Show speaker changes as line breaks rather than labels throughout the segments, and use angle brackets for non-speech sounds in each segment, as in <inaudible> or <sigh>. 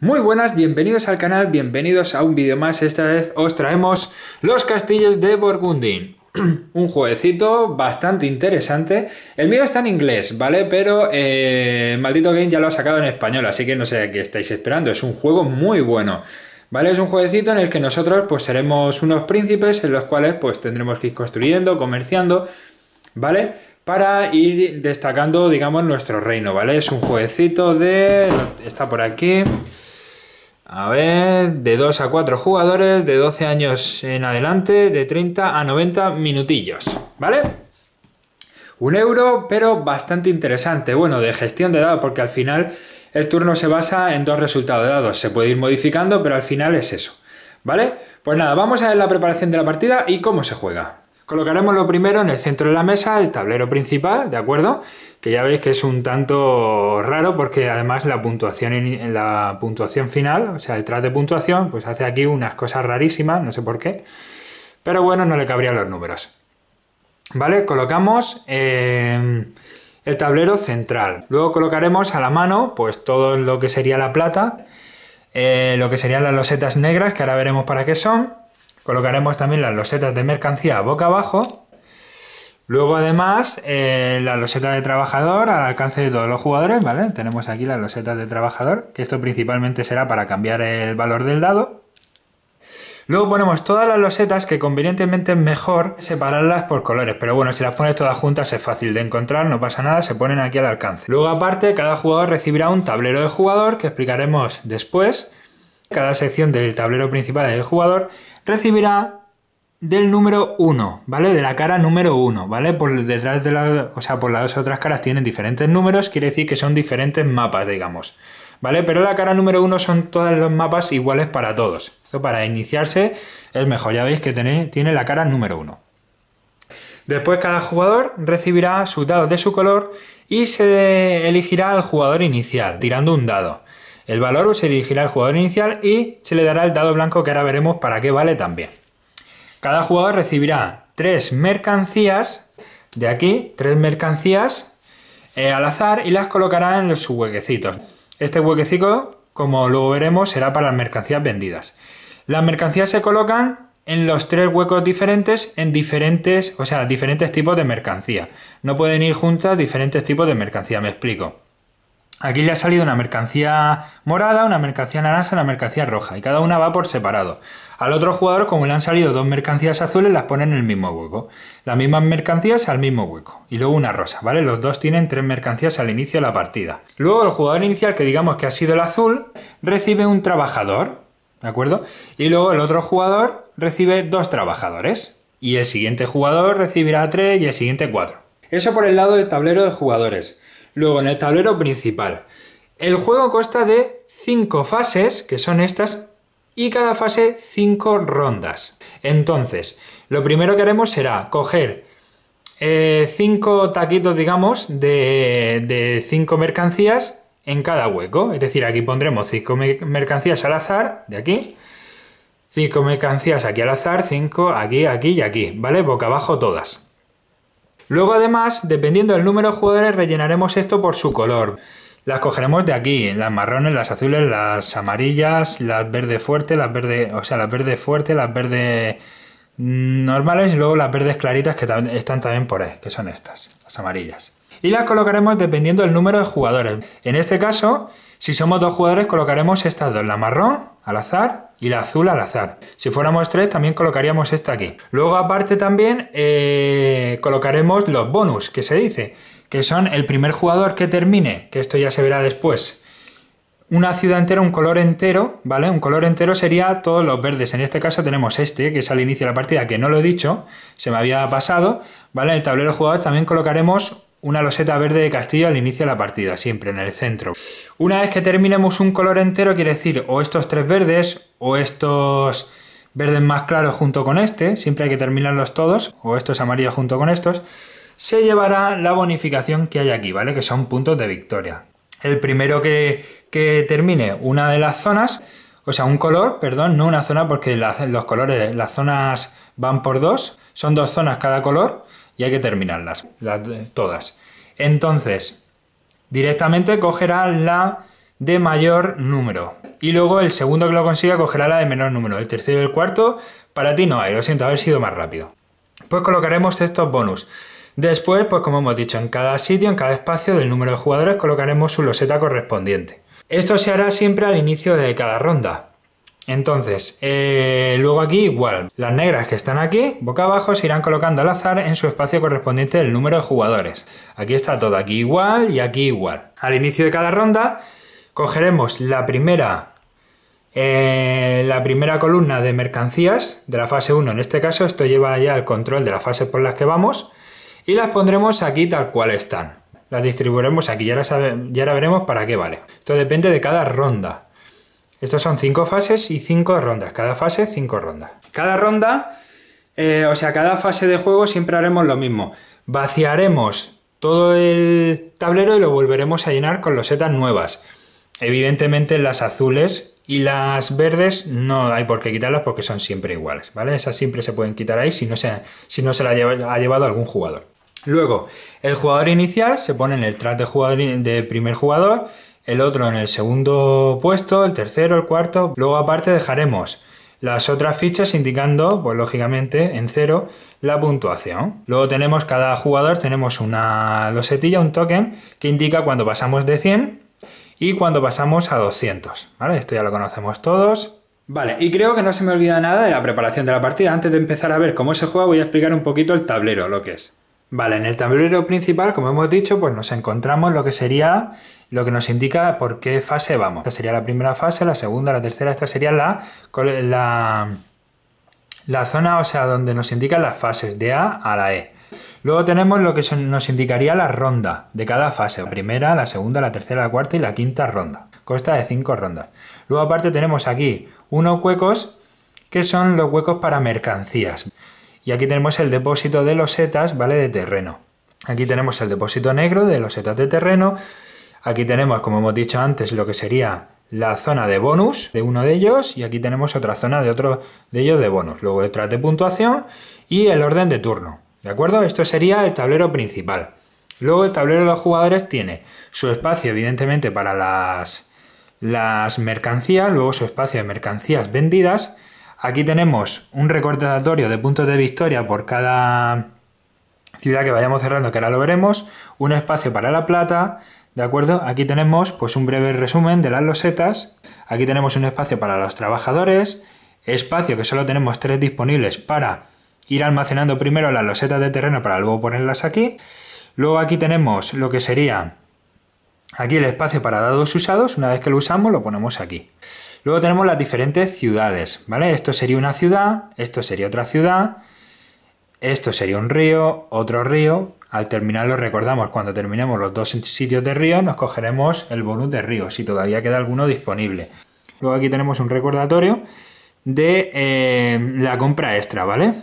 Muy buenas, bienvenidos al canal, bienvenidos a un vídeo más. Esta vez os traemos los castillos de Burgundín, <clears throat> un jueguecito bastante interesante. El mío está en inglés, ¿vale? Pero eh, Maldito Game ya lo ha sacado en español, así que no sé a qué estáis esperando. Es un juego muy bueno. ¿Vale? Es un jueguecito en el que nosotros pues seremos unos príncipes en los cuales pues tendremos que ir construyendo, comerciando, ¿vale? para ir destacando, digamos, nuestro reino, ¿vale? Es un jueguecito de... Está por aquí. A ver, de 2 a 4 jugadores, de 12 años en adelante, de 30 a 90 minutillos, ¿vale? Un euro, pero bastante interesante. Bueno, de gestión de dados, porque al final el turno se basa en dos resultados de dados. Se puede ir modificando, pero al final es eso. ¿Vale? Pues nada, vamos a ver la preparación de la partida y cómo se juega. Colocaremos lo primero en el centro de la mesa el tablero principal, ¿de acuerdo? Que ya veis que es un tanto raro porque además la puntuación, en la puntuación final, o sea, el tras de puntuación, pues hace aquí unas cosas rarísimas, no sé por qué. Pero bueno, no le cabrían los números. ¿Vale? Colocamos... Eh, el tablero central. Luego colocaremos a la mano pues todo lo que sería la plata, eh, lo que serían las losetas negras, que ahora veremos para qué son, Colocaremos también las losetas de mercancía boca abajo. Luego además las eh, la de trabajador al alcance de todos los jugadores, ¿vale? Tenemos aquí las losetas de trabajador, que esto principalmente será para cambiar el valor del dado. Luego ponemos todas las losetas que convenientemente es mejor separarlas por colores, pero bueno, si las pones todas juntas es fácil de encontrar, no pasa nada, se ponen aquí al alcance. Luego aparte, cada jugador recibirá un tablero de jugador que explicaremos después. Cada sección del tablero principal del jugador recibirá del número 1, ¿vale? De la cara número 1, ¿vale? Por detrás de la, o sea, por las otras caras tienen diferentes números, quiere decir que son diferentes mapas, digamos. ¿Vale? Pero la cara número 1 son todos los mapas iguales para todos. Esto para iniciarse es mejor, ya veis que tiene, tiene la cara número 1. Después cada jugador recibirá sus dados de su color y se elegirá al jugador inicial tirando un dado. El valor se dirigirá al jugador inicial y se le dará el dado blanco que ahora veremos para qué vale también. Cada jugador recibirá tres mercancías, de aquí tres mercancías eh, al azar y las colocará en los huequecitos. Este huequecito, como luego veremos, será para las mercancías vendidas. Las mercancías se colocan en los tres huecos diferentes en diferentes, o sea, diferentes tipos de mercancía. No pueden ir juntas diferentes tipos de mercancía, me explico. Aquí le ha salido una mercancía morada, una mercancía naranja, una mercancía roja y cada una va por separado. Al otro jugador, como le han salido dos mercancías azules, las pone en el mismo hueco. Las mismas mercancías al mismo hueco. Y luego una rosa, ¿vale? Los dos tienen tres mercancías al inicio de la partida. Luego el jugador inicial, que digamos que ha sido el azul, recibe un trabajador, ¿de acuerdo? Y luego el otro jugador recibe dos trabajadores. Y el siguiente jugador recibirá tres y el siguiente cuatro. Eso por el lado del tablero de jugadores. Luego, en el tablero principal. El juego consta de 5 fases, que son estas, y cada fase 5 rondas. Entonces, lo primero que haremos será coger 5 eh, taquitos, digamos, de 5 mercancías en cada hueco. Es decir, aquí pondremos 5 mercancías al azar, de aquí. 5 mercancías aquí al azar, 5 aquí, aquí y aquí, ¿vale? Boca abajo todas. Luego además, dependiendo del número de jugadores, rellenaremos esto por su color. Las cogeremos de aquí, las marrones, las azules, las amarillas, las verdes fuertes, las verdes o sea, las verdes fuertes, las verdes normales y luego las verdes claritas que están también por ahí, que son estas, las amarillas y las colocaremos dependiendo del número de jugadores. En este caso, si somos dos jugadores, colocaremos estas dos, la marrón al azar y la azul al azar. Si fuéramos tres, también colocaríamos esta aquí. Luego, aparte también, eh, colocaremos los bonus, que se dice, que son el primer jugador que termine, que esto ya se verá después, una ciudad entera, un color entero, ¿vale? Un color entero sería todos los verdes. En este caso tenemos este, que es al inicio de la partida, que no lo he dicho, se me había pasado, ¿vale? En el tablero de jugadores también colocaremos una loseta verde de castillo al inicio de la partida, siempre en el centro. Una vez que terminemos un color entero, quiere decir o estos tres verdes o estos verdes más claros junto con este, siempre hay que terminarlos todos, o estos amarillos junto con estos, se llevará la bonificación que hay aquí, ¿vale? Que son puntos de victoria. El primero que, termine una de las zonas, o sea, un color, perdón, no una zona, porque los colores, las zonas van por dos, son dos zonas cada color, y hay que terminarlas, todas. Entonces, directamente cogerá la de mayor número. Y luego el segundo que lo consiga cogerá la de menor número. El tercero y el cuarto, para ti no hay, lo siento, haber sido más rápido. Pues colocaremos estos bonus. Después, pues como hemos dicho, en cada sitio, en cada espacio del número de jugadores colocaremos su loseta correspondiente. Esto se hará siempre al inicio de cada ronda, entonces, eh, luego aquí igual, las negras que están aquí, boca abajo, se irán colocando al azar en su espacio correspondiente del número de jugadores. Aquí está todo, aquí igual y aquí igual. Al inicio de cada ronda, cogeremos la primera, eh, la primera columna de mercancías de la fase 1. En este caso, esto lleva ya el control de las fases por las que vamos y las pondremos aquí tal cual están. Las distribuiremos aquí, ya, ahora ya la veremos para qué vale. Esto depende de cada ronda. Estos son cinco fases y cinco rondas. Cada fase, cinco rondas. Cada ronda, eh, o sea, cada fase de juego siempre haremos lo mismo. Vaciaremos todo el tablero y lo volveremos a llenar con losetas nuevas. Evidentemente las azules y las verdes no hay por qué quitarlas porque son siempre iguales, ¿vale? Esas siempre se pueden quitar ahí si no se, si no se la ha llevado algún jugador. Luego, el jugador inicial se pone en el track de, jugador, de primer jugador el otro en el segundo puesto, el tercero, el cuarto. Luego aparte dejaremos las otras fichas indicando, pues lógicamente, en cero la puntuación. Luego tenemos cada jugador, tenemos una losetilla, un token, que indica cuando pasamos de 100 y cuando pasamos a 200. ¿vale? Esto ya lo conocemos todos. Vale, y creo que no se me olvida nada de la preparación de la partida. Antes de empezar a ver cómo se juega, voy a explicar un poquito el tablero, lo que es. Vale, en el tablero principal, como hemos dicho, pues nos encontramos lo que sería lo que nos indica por qué fase vamos. Esta sería la primera fase, la segunda, la tercera, esta sería la, la, zona, o sea, donde nos indican las fases de A a la E. Luego tenemos lo que nos indicaría la ronda de cada fase, la primera, la segunda, la tercera, la cuarta y la quinta ronda. Consta de cinco rondas. Luego aparte tenemos aquí unos huecos que son los huecos para mercancías. Y aquí tenemos el depósito de los setas, ¿vale? De terreno. Aquí tenemos el depósito negro de los setas de terreno. Aquí tenemos, como hemos dicho antes, lo que sería la zona de bonus de uno de ellos y aquí tenemos otra zona de otro de ellos de bonus. Luego detrás de puntuación y el orden de turno. ¿De acuerdo? Esto sería el tablero principal. Luego el tablero de los jugadores tiene su espacio, evidentemente, para las, las mercancías, luego su espacio de mercancías vendidas Aquí tenemos un recordatorio de puntos de victoria por cada ciudad que vayamos cerrando, que ahora lo veremos, un espacio para la plata, ¿de acuerdo? Aquí tenemos pues un breve resumen de las losetas, aquí tenemos un espacio para los trabajadores, espacio que solo tenemos tres disponibles para ir almacenando primero las losetas de terreno para luego ponerlas aquí, luego aquí tenemos lo que sería aquí el espacio para dados usados, una vez que lo usamos lo ponemos aquí. Luego tenemos las diferentes ciudades, ¿vale? Esto sería una ciudad, esto sería otra ciudad, esto sería un río, otro río. Al terminar lo recordamos, cuando terminemos los dos sitios de río, nos cogeremos el bonus de río, si todavía queda alguno disponible. Luego aquí tenemos un recordatorio de eh, la compra extra, ¿vale?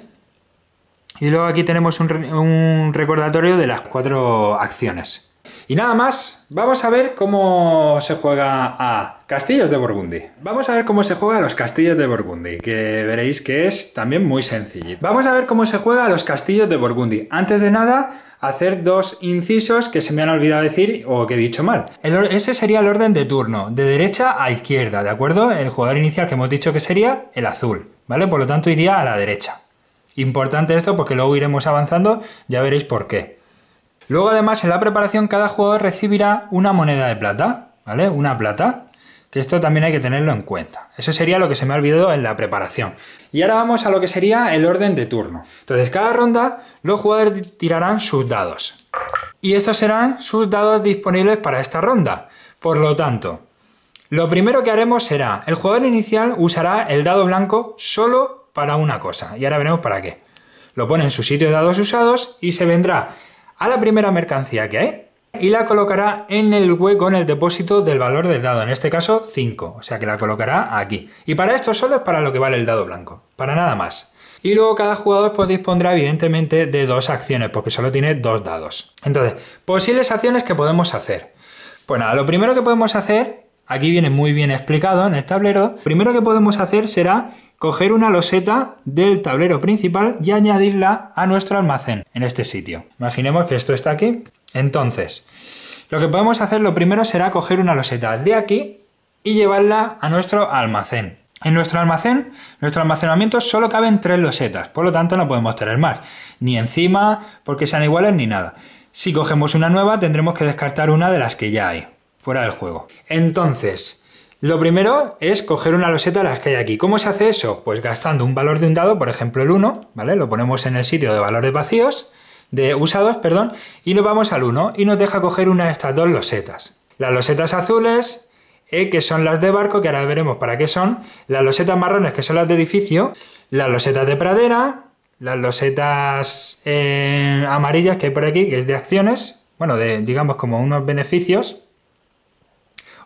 Y luego aquí tenemos un recordatorio de las cuatro acciones. Y nada más, vamos a ver cómo se juega a Castillos de Burgundy. Vamos a ver cómo se juega a los Castillos de Burgundy, que veréis que es también muy sencillito. Vamos a ver cómo se juega a los Castillos de Burgundy. Antes de nada, hacer dos incisos que se me han olvidado decir o que he dicho mal. ese sería el orden de turno, de derecha a izquierda, ¿de acuerdo? El jugador inicial que hemos dicho que sería el azul, ¿vale? Por lo tanto iría a la derecha. Importante esto porque luego iremos avanzando, ya veréis por qué. Luego además en la preparación cada jugador recibirá una moneda de plata, ¿vale? Una plata, que esto también hay que tenerlo en cuenta. Eso sería lo que se me ha olvidado en la preparación. Y ahora vamos a lo que sería el orden de turno. Entonces cada ronda los jugadores tirarán sus dados. Y estos serán sus dados disponibles para esta ronda. Por lo tanto, lo primero que haremos será, el jugador inicial usará el dado blanco solo para una cosa. Y ahora veremos para qué. Lo pone en su sitio de dados usados y se vendrá a la primera mercancía que hay y la colocará en el hueco, en el depósito del valor del dado, en este caso 5, o sea que la colocará aquí. Y para esto solo es para lo que vale el dado blanco, para nada más. Y luego cada jugador pues, dispondrá evidentemente de dos acciones, porque solo tiene dos dados. Entonces, posibles acciones que podemos hacer. Pues nada, lo primero que podemos hacer Aquí viene muy bien explicado en el tablero. primero que podemos hacer será coger una loseta del tablero principal y añadirla a nuestro almacén en este sitio. Imaginemos que esto está aquí. Entonces, lo que podemos hacer lo primero será coger una loseta de aquí y llevarla a nuestro almacén. En nuestro almacén, nuestro almacenamiento solo caben tres losetas, por lo tanto no podemos tener más, ni encima porque sean iguales ni nada. Si cogemos una nueva tendremos que descartar una de las que ya hay fuera del juego. Entonces, lo primero es coger una loseta de las que hay aquí. ¿Cómo se hace eso? Pues gastando un valor de un dado, por ejemplo el 1, ¿vale? Lo ponemos en el sitio de valores vacíos, de usados, perdón, y nos vamos al 1 y nos deja coger una de estas dos losetas. Las losetas azules, eh, que son las de barco, que ahora veremos para qué son, las losetas marrones, que son las de edificio, las losetas de pradera, las losetas eh, amarillas que hay por aquí, que es de acciones, bueno, digamos como unos beneficios,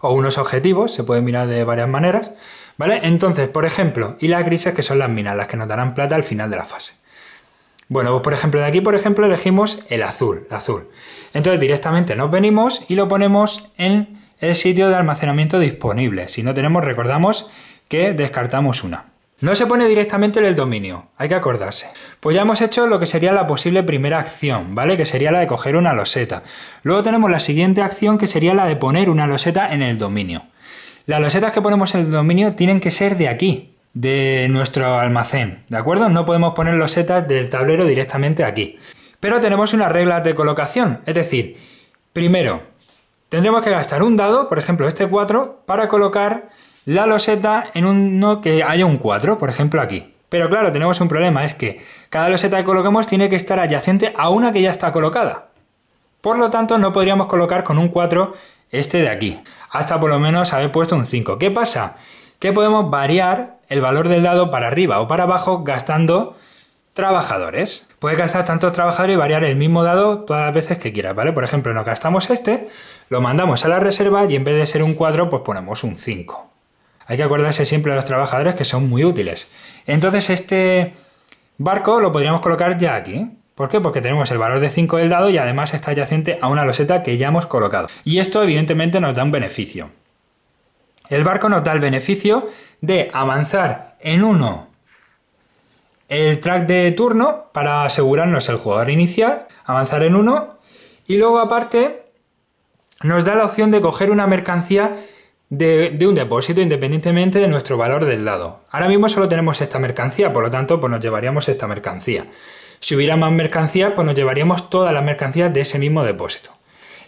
o unos objetivos, se pueden mirar de varias maneras, ¿vale? Entonces, por ejemplo, y las grises que son las minas, las que nos darán plata al final de la fase. Bueno, pues por ejemplo, de aquí, por ejemplo, elegimos el azul, el azul. Entonces directamente nos venimos y lo ponemos en el sitio de almacenamiento disponible. Si no tenemos, recordamos que descartamos una. No se pone directamente en el dominio, hay que acordarse. Pues ya hemos hecho lo que sería la posible primera acción, ¿vale? Que sería la de coger una loseta. Luego tenemos la siguiente acción que sería la de poner una loseta en el dominio. Las losetas que ponemos en el dominio tienen que ser de aquí, de nuestro almacén, ¿de acuerdo? No podemos poner losetas del tablero directamente aquí. Pero tenemos unas reglas de colocación, es decir, primero, tendremos que gastar un dado, por ejemplo este 4, para colocar la loseta en uno que haya un 4, por ejemplo aquí. Pero claro, tenemos un problema, es que cada loseta que coloquemos tiene que estar adyacente a una que ya está colocada. Por lo tanto, no podríamos colocar con un 4 este de aquí, hasta por lo menos haber puesto un 5. ¿Qué pasa? Que podemos variar el valor del dado para arriba o para abajo gastando trabajadores. Puedes gastar tantos trabajadores y variar el mismo dado todas las veces que quieras, ¿vale? Por ejemplo, nos gastamos este, lo mandamos a la reserva y en vez de ser un 4, pues ponemos un 5. Hay que acordarse siempre de los trabajadores que son muy útiles. Entonces este barco lo podríamos colocar ya aquí. ¿Por qué? Porque tenemos el valor de 5 del dado y además está adyacente a una loseta que ya hemos colocado. Y esto evidentemente nos da un beneficio. El barco nos da el beneficio de avanzar en 1 el track de turno para asegurarnos el jugador inicial, avanzar en uno y luego aparte nos da la opción de coger una mercancía de, un depósito independientemente de nuestro valor del dado. Ahora mismo solo tenemos esta mercancía, por lo tanto, pues nos llevaríamos esta mercancía. Si hubiera más mercancía, pues nos llevaríamos todas las mercancías de ese mismo depósito.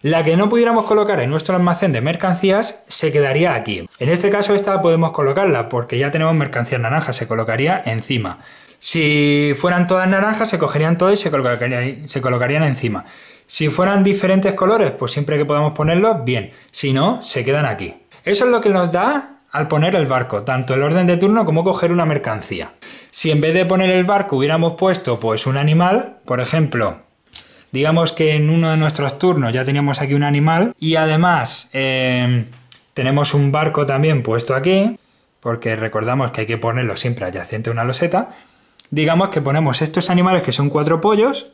La que no pudiéramos colocar en nuestro almacén de mercancías se quedaría aquí. En este caso esta podemos colocarla porque ya tenemos mercancías naranjas, se colocaría encima. Si fueran todas naranjas, se cogerían todas y se colocarían encima. Si fueran diferentes colores, pues siempre que podamos ponerlos, bien. Si no, se quedan aquí. Eso es lo que nos da al poner el barco, tanto el orden de turno como coger una mercancía. Si en vez de poner el barco hubiéramos puesto pues un animal, por ejemplo, digamos que en uno de nuestros turnos ya teníamos aquí un animal y además em, tenemos un barco también puesto aquí, porque recordamos que hay que ponerlo siempre adyacente a una loseta, digamos que ponemos estos animales que son cuatro pollos,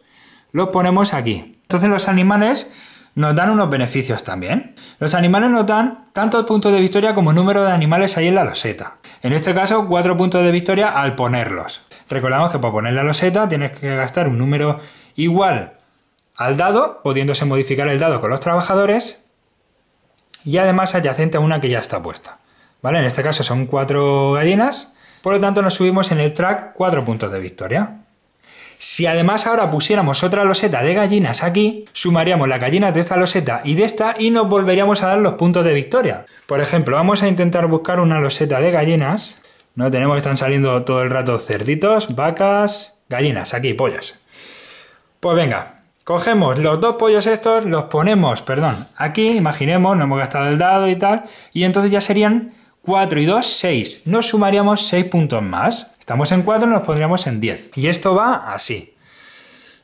los ponemos aquí. Entonces los animales nos dan unos beneficios también. Los animales nos dan tantos puntos de victoria como número de animales ahí en la loseta. En este caso, cuatro puntos de victoria al ponerlos. Recordamos que para poner la loseta tienes que gastar un número igual al dado, pudiéndose modificar el dado con los trabajadores, y además adyacente a una que ya está puesta. ¿Vale? En este caso son cuatro gallinas, por lo tanto nos subimos en el track cuatro puntos de victoria. Si además ahora pusiéramos otra loseta de gallinas aquí, sumaríamos las gallinas de esta loseta y de esta y nos volveríamos a dar los puntos de victoria. Por ejemplo, vamos a intentar buscar una loseta de gallinas. No tenemos que están saliendo todo el rato cerditos, vacas, gallinas, aquí, pollos. Pues venga, cogemos los dos pollos estos, los ponemos, perdón, aquí, imaginemos, no hemos gastado el dado y tal, y entonces ya serían 4 y 2, 6. Nos sumaríamos 6 puntos más. Estamos en 4, nos pondríamos en 10. Y esto va así.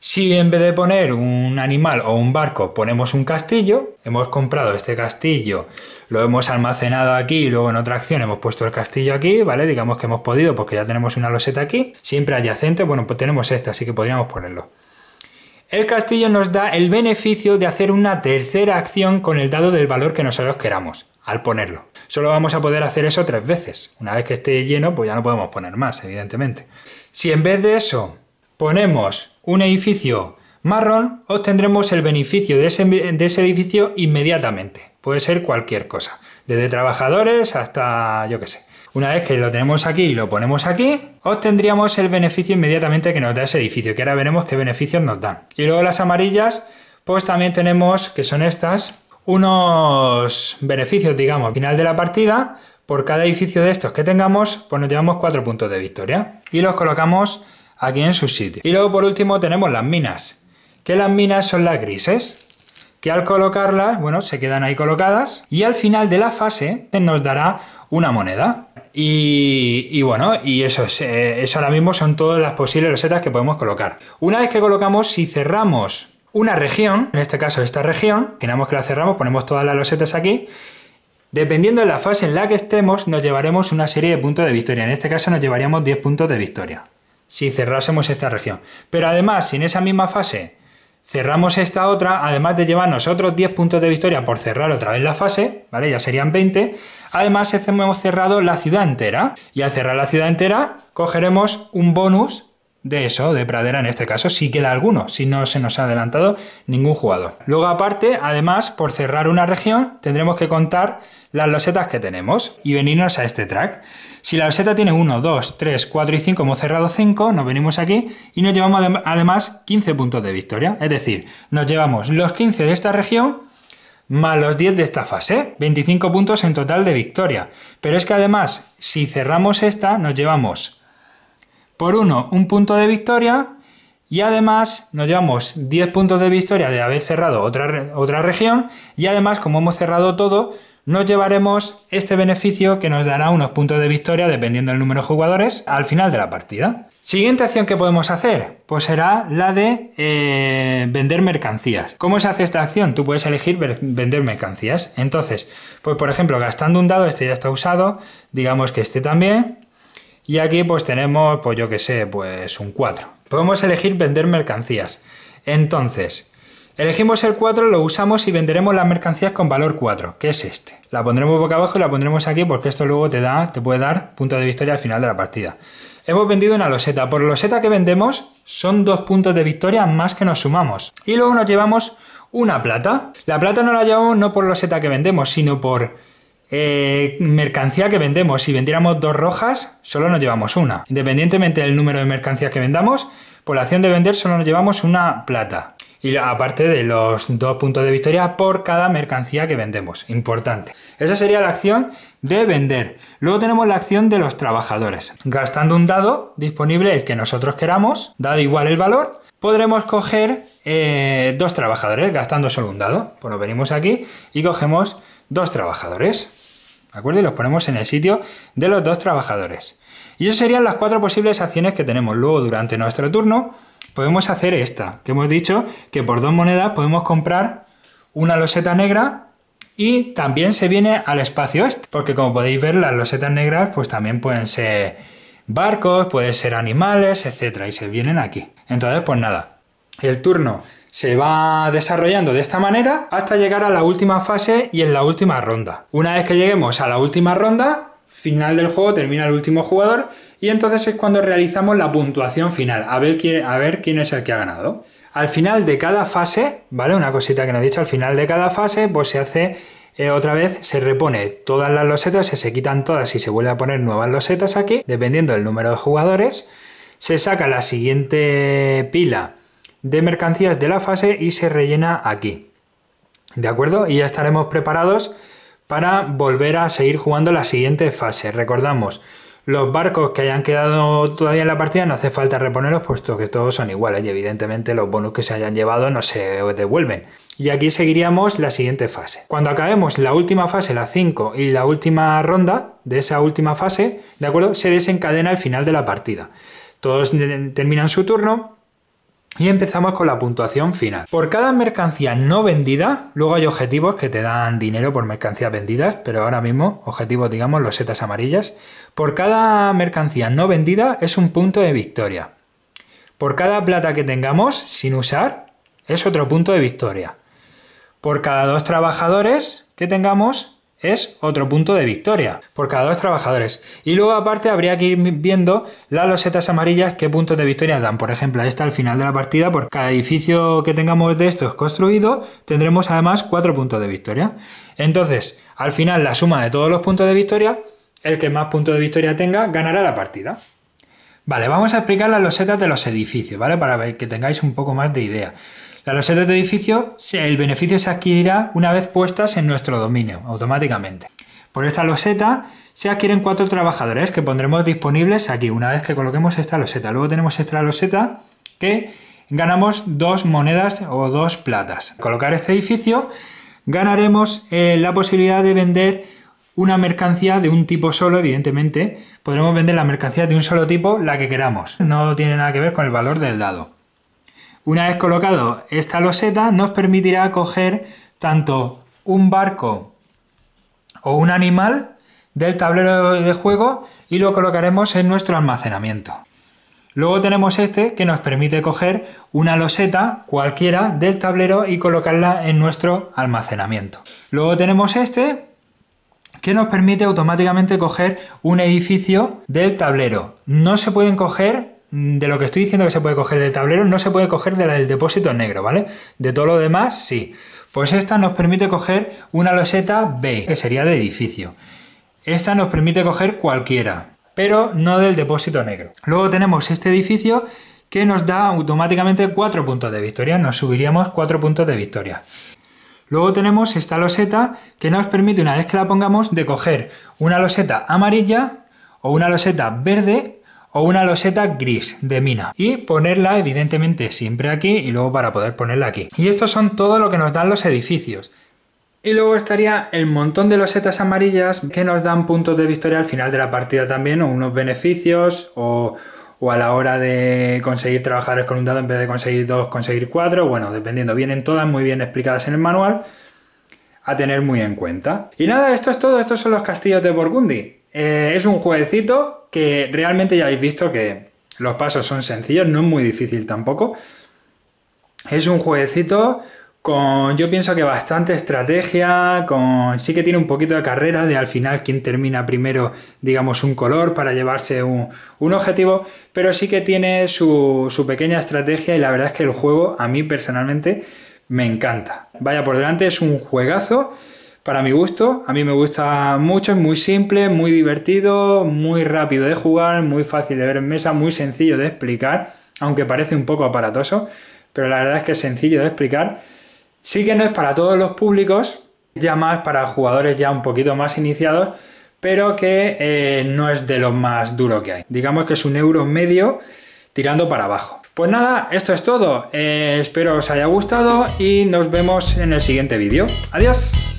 Si en vez de poner un animal o un barco ponemos un castillo, hemos comprado este castillo, lo hemos almacenado aquí y luego en otra acción hemos puesto el castillo aquí, ¿vale? Digamos que hemos podido porque ya tenemos una loseta aquí, siempre adyacente, bueno, pues tenemos esta, así que podríamos ponerlo. El castillo nos da el beneficio de hacer una tercera acción con el dado del valor que nosotros queramos, al ponerlo. Solo vamos a poder hacer eso tres veces. Una vez que esté lleno, pues ya no podemos poner más, evidentemente. Si en vez de eso ponemos un edificio marrón, obtendremos el beneficio de ese, edificio inmediatamente. Puede ser cualquier cosa, desde trabajadores hasta, yo qué sé, una vez que lo tenemos aquí y lo ponemos aquí, obtendríamos el beneficio inmediatamente que nos da ese edificio, que ahora veremos qué beneficios nos dan. Y luego las amarillas, pues también tenemos, que son estas, unos beneficios, digamos, al final de la partida, por cada edificio de estos que tengamos, pues nos llevamos cuatro puntos de victoria y los colocamos aquí en su sitio. Y luego por último tenemos las minas, que las minas son las grises, que al colocarlas, bueno, se quedan ahí colocadas y al final de la fase nos dará una moneda. Y, bueno, y eso, es, eh, eso ahora mismo son todas las posibles recetas que podemos colocar. Una vez que colocamos, si cerramos una región, en este caso esta región, tenemos que la cerramos, ponemos todas las losetas aquí, dependiendo de la fase en la que estemos, nos llevaremos una serie de puntos de victoria, en este caso nos llevaríamos 10 puntos de victoria, si cerrásemos esta región. Pero además, si en esa misma fase cerramos esta otra, además de llevarnos otros 10 puntos de victoria por cerrar otra vez la fase, ¿vale? Ya serían 20. Además, hemos cerrado la ciudad entera. Y al cerrar la ciudad entera, cogeremos un bonus de eso, de Pradera en este caso, si queda alguno, si no se nos ha adelantado ningún jugador. Luego aparte, además, por cerrar una región, tendremos que contar las losetas que tenemos y venirnos a este track. Si la loseta tiene 1, 2, 3, 4 y 5, hemos cerrado 5, nos venimos aquí y nos llevamos además 15 puntos de victoria. Es decir, nos llevamos los 15 de esta región más los 10 de esta fase, 25 puntos en total de victoria. Pero es que además, si cerramos esta, nos llevamos por uno un punto de victoria y además nos llevamos 10 puntos de victoria de haber cerrado otra, otra región y además como hemos cerrado todo nos llevaremos este beneficio que nos dará unos puntos de victoria dependiendo del número de jugadores al final de la partida. Siguiente acción que podemos hacer, pues será la de eh, vender mercancías. ¿Cómo se hace esta acción? Tú puedes elegir vender mercancías. Entonces, pues por ejemplo, gastando un dado, este ya está usado, digamos que este también, y aquí pues tenemos, pues yo que sé, pues un 4. Podemos elegir vender mercancías. Entonces, Elegimos el 4, lo usamos y venderemos las mercancías con valor 4, que es este. La pondremos boca abajo y la pondremos aquí porque esto luego te, da, te puede dar puntos de victoria al final de la partida. Hemos vendido una loseta. Por loseta que vendemos son dos puntos de victoria más que nos sumamos. Y luego nos llevamos una plata. La plata no la llevamos no por loseta que vendemos, sino por eh, mercancía que vendemos. Si vendiéramos dos rojas, solo nos llevamos una. Independientemente del número de mercancías que vendamos, por la acción de vender solo nos llevamos una plata. Y aparte de los dos puntos de victoria por cada mercancía que vendemos. Importante. Esa sería la acción de vender. Luego tenemos la acción de los trabajadores. Gastando un dado disponible, el que nosotros queramos, dado igual el valor, podremos coger eh, dos trabajadores gastando solo un dado. Pues nos venimos aquí y cogemos dos trabajadores. ¿De acuerdo? Y los ponemos en el sitio de los dos trabajadores. Y esas serían las cuatro posibles acciones que tenemos. Luego, durante nuestro turno, podemos hacer esta, que hemos dicho que por dos monedas podemos comprar una loseta negra y también se viene al espacio este, porque como podéis ver, las losetas negras pues también pueden ser barcos, pueden ser animales, etcétera, y se vienen aquí. Entonces, pues nada, el turno se va desarrollando de esta manera hasta llegar a la última fase y en la última ronda. Una vez que lleguemos a la última ronda, final del juego termina el último jugador y entonces es cuando realizamos la puntuación final, a ver quién, a ver quién es el que ha ganado. Al final de cada fase, ¿vale? Una cosita que nos he dicho, al final de cada fase pues se hace eh, otra vez se repone todas las losetas, se quitan todas y se vuelve a poner nuevas losetas aquí, dependiendo del número de jugadores. Se saca la siguiente pila de mercancías de la fase y se rellena aquí. ¿De acuerdo? Y ya estaremos preparados para volver a seguir jugando la siguiente fase. Recordamos, los barcos que hayan quedado todavía en la partida no hace falta reponerlos puesto que todos son iguales y evidentemente los bonus que se hayan llevado no se devuelven. Y aquí seguiríamos la siguiente fase. Cuando acabemos la última fase, la 5 y la última ronda de esa última fase, ¿de acuerdo? Se desencadena el final de la partida. Todos terminan su turno y empezamos con la puntuación final. Por cada mercancía no vendida, luego hay objetivos que te dan dinero por mercancías vendidas, pero ahora mismo objetivos, digamos, los setas amarillas. Por cada mercancía no vendida es un punto de victoria. Por cada plata que tengamos sin usar es otro punto de victoria. Por cada dos trabajadores que tengamos es otro punto de victoria por cada dos trabajadores. Y luego aparte habría que ir viendo las losetas amarillas qué puntos de victoria dan. Por ejemplo, esta al final de la partida, por cada edificio que tengamos de estos construido, tendremos además cuatro puntos de victoria. Entonces, al final la suma de todos los puntos de victoria, el que más puntos de victoria tenga, ganará la partida. Vale, vamos a explicar las losetas de los edificios, ¿vale? Para que tengáis un poco más de idea. La loseta de edificio, el beneficio se adquirirá una vez puestas en nuestro dominio, automáticamente. Por esta loseta se adquieren cuatro trabajadores que pondremos disponibles aquí, una vez que coloquemos esta loseta. Luego tenemos esta loseta que ganamos dos monedas o dos platas. colocar este edificio ganaremos eh, la posibilidad de vender una mercancía de un tipo solo, evidentemente. Podremos vender la mercancía de un solo tipo, la que queramos. No tiene nada que ver con el valor del dado. Una vez colocado esta loseta, nos permitirá coger tanto un barco o un animal del tablero de juego y lo colocaremos en nuestro almacenamiento. Luego tenemos este que nos permite coger una loseta cualquiera del tablero y colocarla en nuestro almacenamiento. Luego tenemos este que nos permite automáticamente coger un edificio del tablero. No se pueden coger Mm, de lo que estoy diciendo que se puede coger del tablero, no se puede coger de la del depósito negro, ¿vale? De todo lo demás, sí. Pues esta nos permite coger una loseta B, que sería de edificio. Esta nos permite coger cualquiera, pero no del depósito negro. Luego tenemos este edificio que nos da automáticamente 4 puntos de victoria, nos subiríamos 4 puntos de victoria. Luego tenemos esta loseta que nos permite, una vez que la pongamos, de coger una loseta amarilla o una loseta verde o una loseta gris de mina y ponerla evidentemente siempre aquí y luego para poder ponerla aquí. Y estos son todo lo que nos dan los edificios. Y luego estaría el montón de losetas amarillas que nos dan puntos de victoria al final de la partida también, o unos beneficios, o, o a la hora de conseguir trabajar con un dado en vez de conseguir dos, conseguir cuatro. Bueno, dependiendo, vienen todas muy bien explicadas en el manual a tener muy en cuenta. Y nada, esto es todo, estos son los castillos de Burgundy. Eh, es un jueguecito que realmente ya habéis visto que los pasos son sencillos, no es muy difícil tampoco. Es un jueguecito con, yo pienso que bastante estrategia, con sí que tiene un poquito de carrera de al final quién termina primero, digamos, un color para llevarse un, objetivo, pero sí que tiene su, su pequeña estrategia y la verdad es que el juego a mí personalmente me encanta. Vaya por delante, es un juegazo para mi gusto. A mí me gusta mucho, es muy simple, muy divertido, muy rápido de jugar, muy fácil de ver en mesa, muy sencillo de explicar, aunque parece un poco aparatoso, pero la verdad es que es sencillo de explicar. Sí que no es para todos los públicos, ya más para jugadores ya un poquito más iniciados, pero que eh, no es de los más duro que hay. Digamos que es un euro medio tirando para abajo. Pues nada, esto es todo. Eh, espero os haya gustado y nos vemos en el siguiente vídeo. Adiós.